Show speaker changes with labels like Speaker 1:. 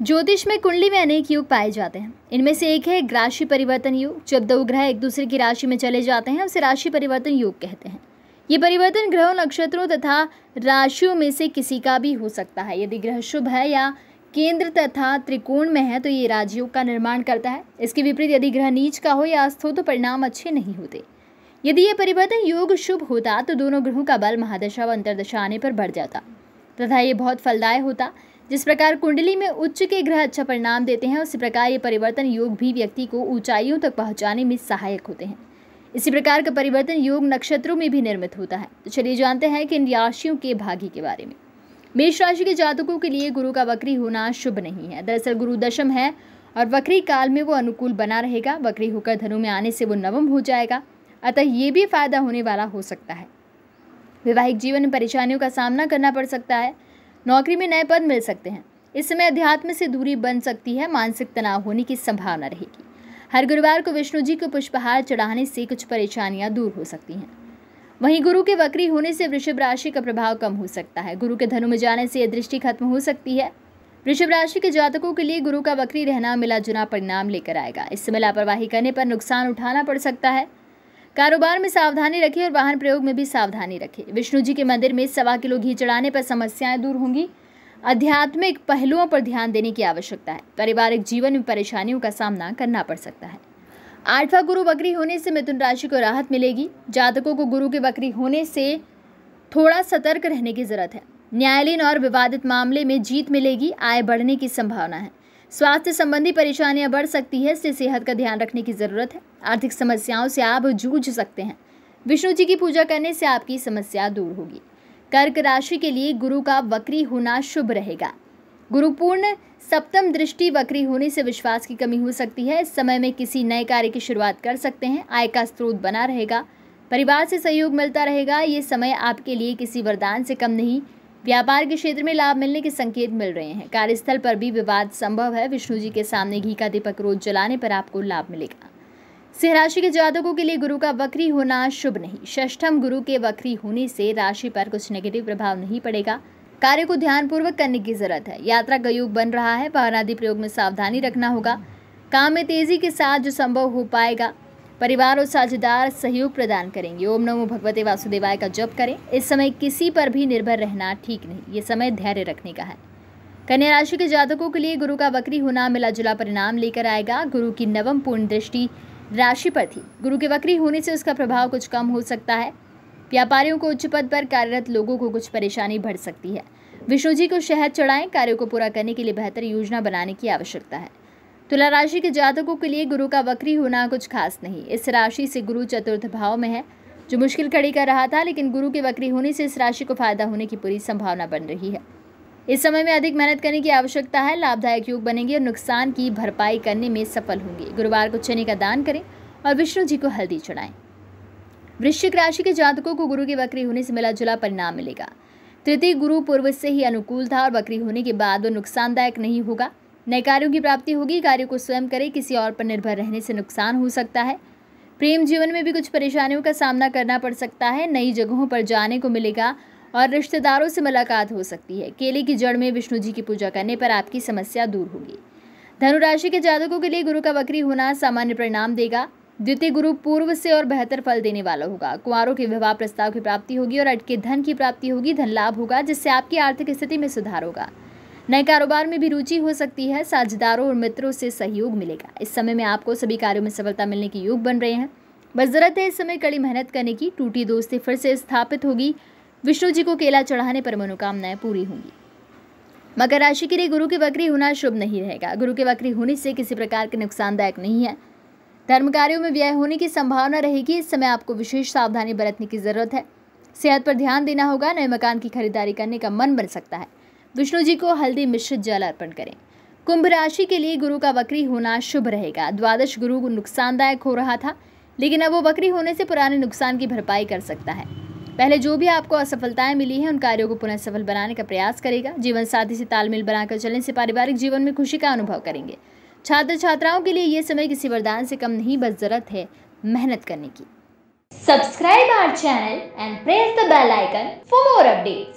Speaker 1: ज्योतिष में कुंडली में अनेक युग पाए जाते हैं इनमें से एक है राशि परिवर्तन युग जब दो ग्रह एक दूसरे की राशि में चले जाते हैं उसे राशि परिवर्तन युग कहते हैं ये परिवर्तन ग्रहों नक्षत्रों तथा राशियों में से किसी का भी हो सकता है यदि ग्रह शुभ है या केंद्र तथा त्रिकोण में है तो ये राजयोग का निर्माण करता है इसके विपरीत यदि ग्रह नीच का हो या अस्त हो तो परिणाम अच्छे नहीं होते यदि ये परिवर्तन योग शुभ होता तो दोनों ग्रहों का बल महादशा व अंतरदशा आने पर बढ़ जाता तथा ये बहुत फलदाय होता जिस प्रकार कुंडली में उच्च के ग्रह अच्छा परिणाम देते हैं उसी प्रकार ये परिवर्तन योग भी व्यक्ति को ऊंचाइयों तक पहुंचाने में सहायक होते हैं इसी प्रकार का परिवर्तन योग नक्षत्रों में भी निर्मित होता है तो चलिए जानते हैं कि इन राशियों के भाग्य के बारे में मेष राशि के जातकों के लिए गुरु का वक्री होना शुभ नहीं है दरअसल गुरु दशम है और वक्री काल में वो अनुकूल बना रहेगा वक्री होकर धनु में आने से वो नवम हो जाएगा अतः ये भी फायदा होने वाला हो सकता है वैवाहिक जीवन में परेशानियों का सामना करना पड़ सकता है नौकरी में नए पद मिल सकते हैं इस समय अध्यात्म से दूरी बन सकती है मानसिक तनाव होने की संभावना रहेगी हर गुरुवार को विष्णु जी को पुष्पहार चढ़ाने से कुछ परेशानियां दूर हो सकती हैं वहीं गुरु के वक्री होने से वृषभ राशि का प्रभाव कम हो सकता है गुरु के धनु में जाने से यह दृष्टि खत्म हो सकती है वृषभ राशि के जातकों के लिए गुरु का वक्री रहना मिला जुना परिणाम लेकर आएगा इस समय लापरवाही करने पर नुकसान उठाना पड़ सकता है कारोबार में सावधानी रखें और वाहन प्रयोग में भी सावधानी रखें विष्णु जी के मंदिर में सवा किलो घी चढ़ाने पर समस्याएं दूर होंगी आध्यात्मिक पहलुओं पर ध्यान देने की आवश्यकता है पारिवारिक जीवन में परेशानियों का सामना करना पड़ सकता है आठवां गुरु बकरी होने से मिथुन राशि को राहत मिलेगी जातकों को गुरु के बकरी होने से थोड़ा सतर्क रहने की जरूरत है न्यायालयीन और विवादित मामले में जीत मिलेगी आय बढ़ने की संभावना है स्वास्थ्य संबंधी परेशानियां बढ़ सकती है इससे सेहत का ध्यान रखने की ज़रूरत है आर्थिक समस्याओं से आप जूझ सकते हैं विष्णु जी की पूजा करने से आपकी समस्या दूर होगी कर्क राशि के लिए गुरु का वक्री होना शुभ रहेगा गुरुपूर्ण सप्तम दृष्टि वक्री होने से विश्वास की कमी हो सकती है इस समय में किसी नए कार्य की शुरुआत कर सकते हैं आय का स्रोत बना रहेगा परिवार से सहयोग मिलता रहेगा ये समय आपके लिए किसी वरदान से कम नहीं व्यापार के क्षेत्र में लाभ मिलने के संकेत मिल रहे हैं कार्यस्थल पर भी विवाद संभव है विष्णु जी के सामने घी का दीपक रोज जलाने पर आपको लाभ मिलेगा सिंह राशि के जातकों के लिए गुरु का वक्री होना शुभ नहीं षष्ठम गुरु के वक्री होने से राशि पर कुछ नेगेटिव प्रभाव नहीं पड़ेगा कार्य को ध्यानपूर्वक करने की जरूरत है यात्रा का योग बन रहा है वाहन आदि प्रयोग में सावधानी रखना होगा काम में तेजी के साथ जो संभव हो पाएगा परिवार और साझेदार सहयोग प्रदान करेंगे ओम नमो भगवते वासुदेवाय का जप करें इस समय किसी पर भी निर्भर रहना ठीक नहीं ये समय धैर्य रखने का है कन्या राशि के जातकों के लिए गुरु का वक्री होना मिला जुला परिणाम लेकर आएगा गुरु की नवम पूर्ण दृष्टि राशि पर थी गुरु के वक्री होने से उसका प्रभाव कुछ कम हो सकता है व्यापारियों को उच्च पद पर कार्यरत लोगों को कुछ परेशानी बढ़ सकती है विष्णु जी को शहद चढ़ाएं कार्यों को पूरा करने के लिए बेहतर योजना बनाने की आवश्यकता है तुला राशि के जातकों के लिए गुरु का वक्री होना कुछ खास नहीं इस राशि से गुरु चतुर्थ भाव में है जो मुश्किल खड़ी कर रहा था लेकिन गुरु के वक्री होने से इस राशि को फायदा होने की पूरी संभावना बन रही है इस समय में अधिक मेहनत करने की आवश्यकता है लाभदायक योग बनेंगे और नुकसान की भरपाई करने में सफल होंगे गुरुवार को चने का दान करें और विष्णु जी को हल्दी चढ़ाएं वृश्चिक राशि के जातकों को गुरु के वक्री होने से मिला जुला परिणाम मिलेगा तृतीय गुरु पूर्व से ही अनुकूल था और वक्री होने के बाद वो नुकसानदायक नहीं होगा नए कार्यों की प्राप्ति होगी कार्य को स्वयं करें किसी और पर निर्भर रहने से नुकसान हो सकता है प्रेम जीवन में भी कुछ परेशानियों का सामना करना पड़ सकता है नई जगहों पर जाने को मिलेगा और रिश्तेदारों से मुलाकात हो सकती है केले की जड़ में विष्णु जी की पूजा करने पर आपकी समस्या दूर होगी धनुराशि के जातकों के लिए गुरु का बकरी होना सामान्य परिणाम देगा द्वितीय गुरु पूर्व से और बेहतर फल देने वाला होगा कुंवरों के विवाह प्रस्ताव की प्राप्ति होगी और अटके धन की प्राप्ति होगी धन लाभ होगा जिससे आपकी आर्थिक स्थिति में सुधार होगा नए कारोबार में भी रुचि हो सकती है साझेदारों और मित्रों से सहयोग मिलेगा इस समय में आपको सभी कार्यों में सफलता मिलने के योग बन रहे हैं बस ज़रूरत है इस समय कड़ी मेहनत करने की टूटी दोस्ती फिर से स्थापित होगी विष्णु जी को केला चढ़ाने पर मनोकामनाएं पूरी होंगी मकर राशि के लिए गुरु के वक्री होना शुभ नहीं रहेगा गुरु के वक्री होने से किसी प्रकार के नुकसानदायक नहीं है धर्म कार्यों में व्यय होने की संभावना रहेगी इस समय आपको विशेष सावधानी बरतने की जरूरत है सेहत पर ध्यान देना होगा नए मकान की खरीदारी करने का मन बन सकता है विष्णु जी को हल्दी मिश्रित जल अर्पण करें कुंभ राशि के लिए गुरु का बकरी होना शुभ रहेगा द्वादश गुरु नुकसानदायक हो रहा था लेकिन अब वो बकरी होने से पुराने नुकसान की भरपाई कर सकता है पहले जो भी आपको असफलताएं मिली हैं उन कार्यों को पुनः सफल बनाने का प्रयास करेगा जीवन साथी से तालमेल बनाकर चलने से पारिवारिक जीवन में खुशी का अनुभव करेंगे छात्र छात्राओं के लिए ये समय किसी वरदान से कम नहीं बस जरूरत है मेहनत करने की subscribe our channel and press the bell icon for more updates